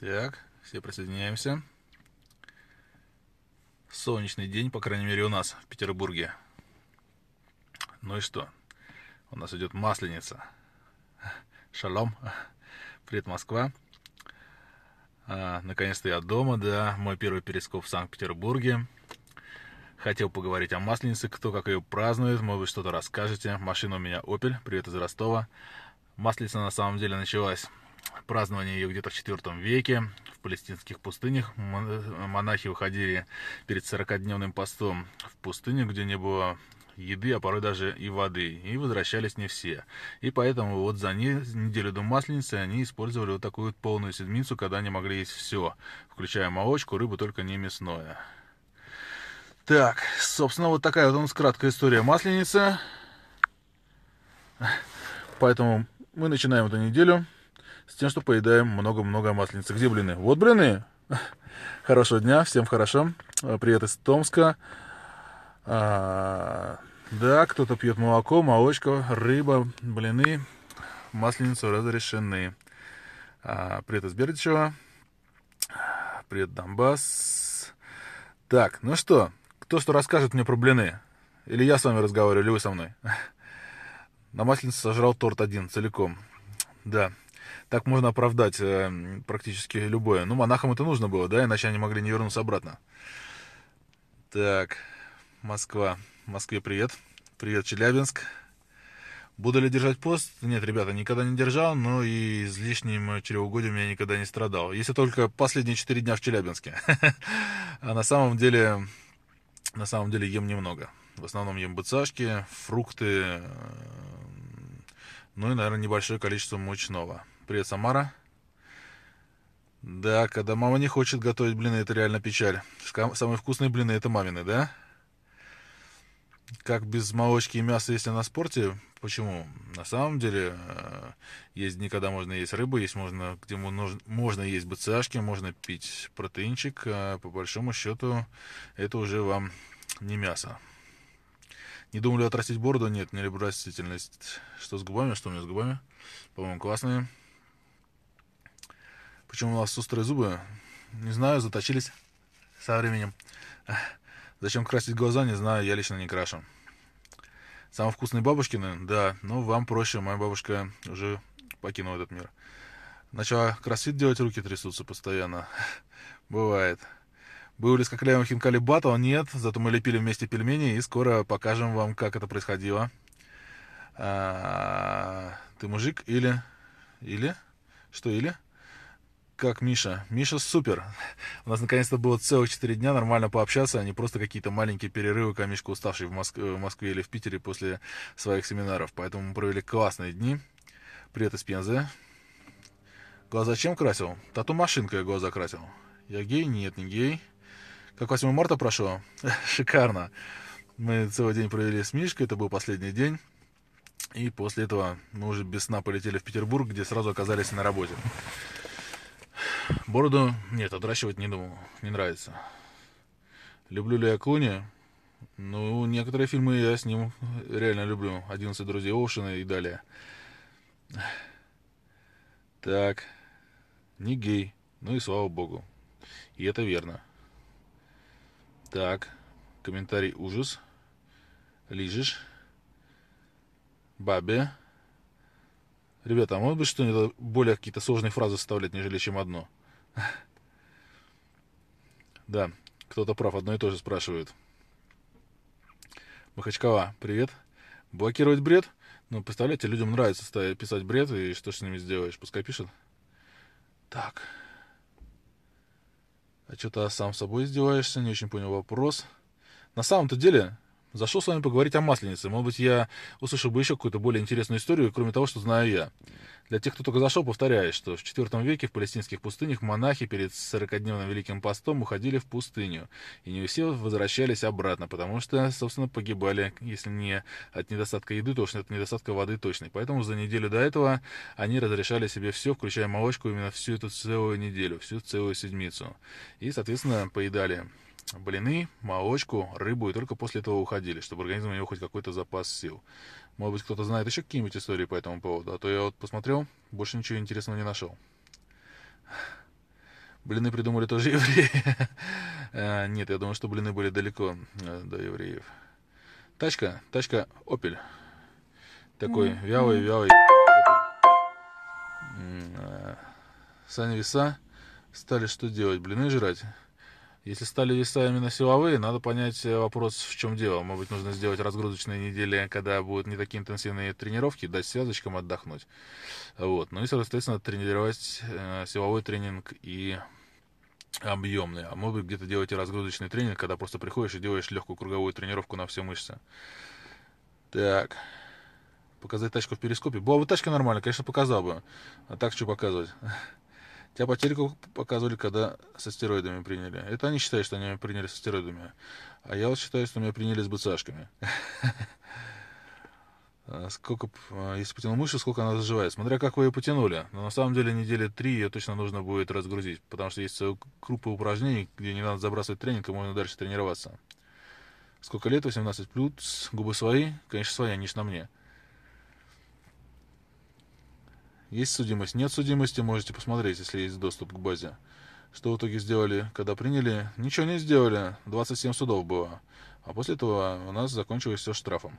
Так, все присоединяемся. Солнечный день, по крайней мере, у нас в Петербурге. Ну и что? У нас идет масленица. Шалом. Привет, Москва. А, наконец-то я дома, да. Мой первый перископ в Санкт-Петербурге. Хотел поговорить о Масленице, кто как ее празднует, может вы что-то расскажете. Машина у меня Opel, привет из Ростова. Масленица на самом деле началась празднование ее где-то в IV веке. В палестинских пустынях монахи выходили перед 40-дневным постом в пустыню, где не было еды, а порой даже и воды, и возвращались не все. И поэтому вот за неделю до Масленицы они использовали вот такую вот полную седмицу, когда они могли есть все, включая молочку, рыбу, только не мясное. Так, собственно, вот такая вот у нас краткая история Масленицы. Поэтому мы начинаем эту неделю с тем, что поедаем много-много масленицы. Где блины? Вот блины! Хорошего дня, всем хорошо. Э, привет из Томска. А, да, кто-то пьет молоко, молочко, рыба, блины, масленицу разрешены. А, привет из Бердичева. Привет, Донбасс. Так, ну что, кто что расскажет мне про блины? Или я с вами разговариваю, или вы со мной? На масленицу сожрал торт один целиком. Да, так можно оправдать э, практически любое. Ну, монахам это нужно было, да, иначе они могли не вернуться обратно. Так, Москва. Москве привет. Привет, Челябинск. Буду ли держать пост? Нет, ребята, никогда не держал, но и излишним чревоугодием я никогда не страдал. Если только последние 4 дня в Челябинске. А на самом деле, на самом деле ем немного. В основном ем быцашки, фрукты, э, ну и, наверное, небольшое количество мучного. Привет, Самара. Да, когда мама не хочет готовить блины, это реально печаль. Самые вкусные блины это мамины, да? Как без молочки и мяса, если на спорте? Почему? На самом деле, э, есть дни, когда можно есть рыбу, есть можно, где можно, можно есть БЦАшки, можно пить протеинчик. А по большому счету, это уже вам не мясо. Не думали отрастить бороду? Нет, не люблю растительность. Что с губами? Что у меня с губами? По-моему, классные. Почему у вас острые зубы? Не знаю, заточились со временем. Зачем красить глаза, не знаю, я лично не крашу. Самые вкусные бабушкины? Да, Но вам проще, моя бабушка уже покинула этот мир. Начала красить делать, руки трясутся постоянно. Бывает. Был ли с Коклеевым хинкали батл? Нет, зато мы лепили вместе пельмени и скоро покажем вам, как это происходило. А, ты мужик или... Или? Что или? Как Миша? Миша супер. У нас наконец-то было целых 4 дня нормально пообщаться, а не просто какие-то маленькие перерывы когда Мишка уставший в, Моск... в Москве или в Питере после своих семинаров. Поэтому мы провели классные дни. Привет из Пензы. Глаза чем красил? Тату-машинкой глаза красил. Я гей? Нет, не гей. Как 8 марта прошло? Шикарно. Мы целый день провели с Мишкой, это был последний день. И после этого мы уже без сна полетели в Петербург, где сразу оказались на работе. Бороду нет, отращивать не думал. Не нравится. Люблю ли я Клуни? Ну, некоторые фильмы я с ним реально люблю. "Одиннадцать друзей Оушена» и далее. Так. Не гей. Ну и слава богу. И это верно. Так. Комментарий ужас. Лижешь. Бабе. Ребята, а может быть что-нибудь более какие-то сложные фразы вставлять, нежели чем одно? Да, кто-то прав, одно и то же спрашивают. Махачкова, привет. Блокировать бред? Ну, представляете, людям нравится писать бред, и что с ними сделаешь? Пускай пишет. Так. А что-то сам собой издеваешься, не очень понял вопрос. На самом-то деле, зашел с вами поговорить о масленице. Может быть, я услышал бы еще какую-то более интересную историю, кроме того, что знаю я. Для тех, кто только зашел, повторяю, что в IV веке в палестинских пустынях монахи перед 40-дневным Великим Постом уходили в пустыню, и не все возвращались обратно, потому что, собственно, погибали, если не от недостатка еды, то уж от недостатка воды точно. поэтому за неделю до этого они разрешали себе все, включая молочку, именно всю эту целую неделю, всю целую седмицу. И, соответственно, поедали блины, молочку, рыбу, и только после этого уходили, чтобы организм имел хоть какой-то запас сил. Может быть, кто-то знает еще какие-нибудь истории по этому поводу, а то я вот посмотрел, больше ничего интересного не нашел. Блины придумали тоже евреи. Э, нет, я думаю, что блины были далеко э, до евреев. Тачка, тачка Opel. Такой вялый, вялый э, Саня веса стали что делать? Блины жрать? Если стали веса именно силовые, надо понять э, вопрос, в чем дело. Может быть, нужно сделать разгрузочные недели, когда будут не такие интенсивные тренировки, дать связочкам отдохнуть. Вот. Ну и, соответственно, тренировать э, силовой тренинг и объемный. А может быть, где-то делать и разгрузочный тренинг, когда просто приходишь и делаешь легкую круговую тренировку на все мышцы. Так. Показать тачку в перископе. Была бы тачка нормальная, конечно, показал бы. А так что показывать? Тебя по показывали, когда с астероидами приняли. Это они считают, что они меня приняли с астероидами. А я вот считаю, что меня приняли с бцашками. А сколько, а, если потянул мышцу, сколько она заживает. Смотря как вы ее потянули. Но на самом деле недели три ее точно нужно будет разгрузить. Потому что есть группа упражнений, где не надо забрасывать тренинг, и можно дальше тренироваться. Сколько лет? 18 плюс. Губы свои? Конечно, свои, они же на мне. Есть судимость, нет судимости, можете посмотреть, если есть доступ к базе. Что в итоге сделали, когда приняли? Ничего не сделали, 27 судов было. А после этого у нас закончилось все штрафом.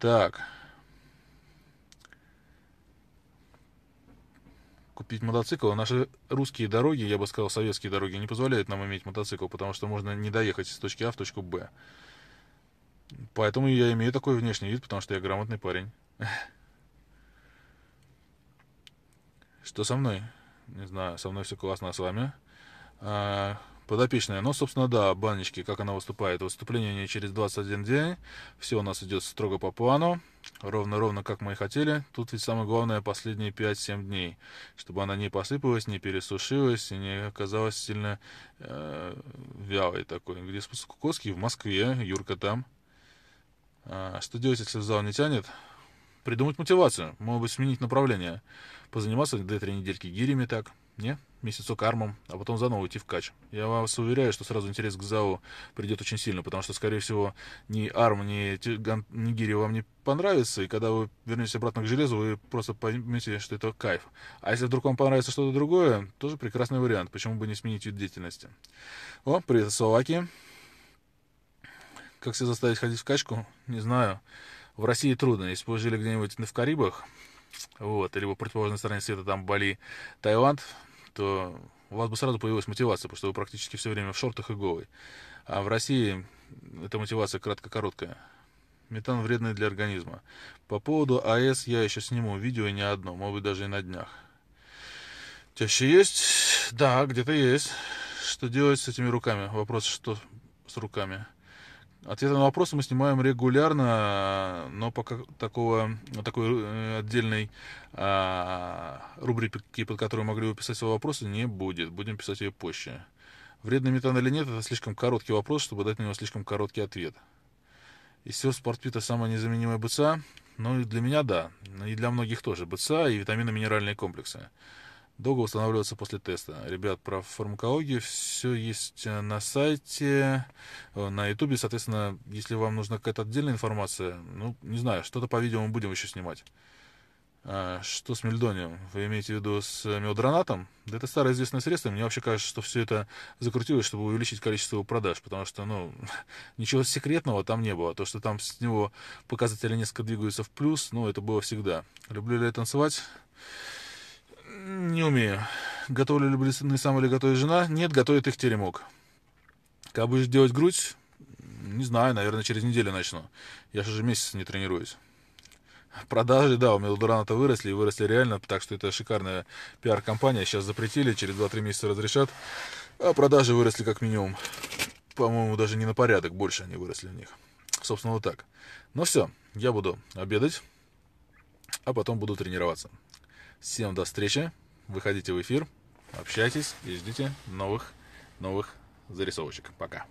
Так. Купить мотоцикл. Наши русские дороги, я бы сказал, советские дороги, не позволяют нам иметь мотоцикл, потому что можно не доехать с точки А в точку Б. Поэтому я имею такой внешний вид, потому что я грамотный парень. Что со мной? Не знаю, со мной все классно, а с вами? А, подопечная. Ну, собственно, да, банечки, как она выступает. Выступление не через 21 день. Все у нас идет строго по плану. Ровно-ровно, как мы и хотели. Тут ведь самое главное последние 5-7 дней. Чтобы она не посыпалась, не пересушилась и не оказалась сильно э, вялой такой. Где Спускуковский? В Москве. Юрка там. А, что делать, если зал не тянет? Придумать мотивацию. Может быть, сменить направление. Позаниматься до этой недельки гирями так, не? Месяцок армом, а потом заново идти в кач. Я вас уверяю, что сразу интерес к ЗАО придет очень сильно, потому что, скорее всего, ни арм, ни, тиган, ни гири вам не понравится, и когда вы вернетесь обратно к железу, вы просто поймете, что это кайф. А если вдруг вам понравится что-то другое, тоже прекрасный вариант, почему бы не сменить вид деятельности. О, привет, Словакия. Как себя заставить ходить в качку? Не знаю. В России трудно. Если бы вы жили где-нибудь в Карибах, вот, или в противоположной стороне света там Бали, Таиланд, то у вас бы сразу появилась мотивация, потому что вы практически все время в шортах и голый. А в России эта мотивация кратко-короткая. Метан вредный для организма. По поводу АЭС я еще сниму видео не одно, может быть даже и на днях. Чаще есть? Да, где-то есть. Что делать с этими руками? Вопрос, что с руками? Ответы на вопросы мы снимаем регулярно, но пока такого, такой э, отдельной а, рубрики, под которую могли бы писать свои вопросы, не будет. Будем писать ее позже. Вредный метан или нет, это слишком короткий вопрос, чтобы дать на него слишком короткий ответ. Из всего спортпита самая незаменимая БЦА? Ну и для меня да, и для многих тоже. БЦА и витамины минеральные комплексы. Долго восстанавливаться после теста. Ребят, про фармакологию все есть э, на сайте, э, на ютубе. Соответственно, если вам нужна какая-то отдельная информация, ну, не знаю, что-то по видео мы будем еще снимать. А, что с мельдонием? Вы имеете в виду с мелодронатом? Да это старое известное средство. Мне вообще кажется, что все это закрутилось, чтобы увеличить количество продаж, потому что, ну, ничего секретного там не было. То, что там с него показатели несколько двигаются в плюс, ну, это было всегда. Люблю ли я танцевать? Не умею. Готовлю ли блины сам или готовит жена? Нет, готовит их теремок. Как будешь делать грудь? Не знаю, наверное, через неделю начну. Я же уже месяц не тренируюсь. Продажи, да, у Мелдурана-то выросли, и выросли реально, так что это шикарная пиар-компания. Сейчас запретили, через 2-3 месяца разрешат. А продажи выросли как минимум. По-моему, даже не на порядок больше они выросли у них. Собственно, вот так. Ну все, я буду обедать, а потом буду тренироваться. Всем до встречи. Выходите в эфир, общайтесь и ждите новых, новых зарисовочек. Пока.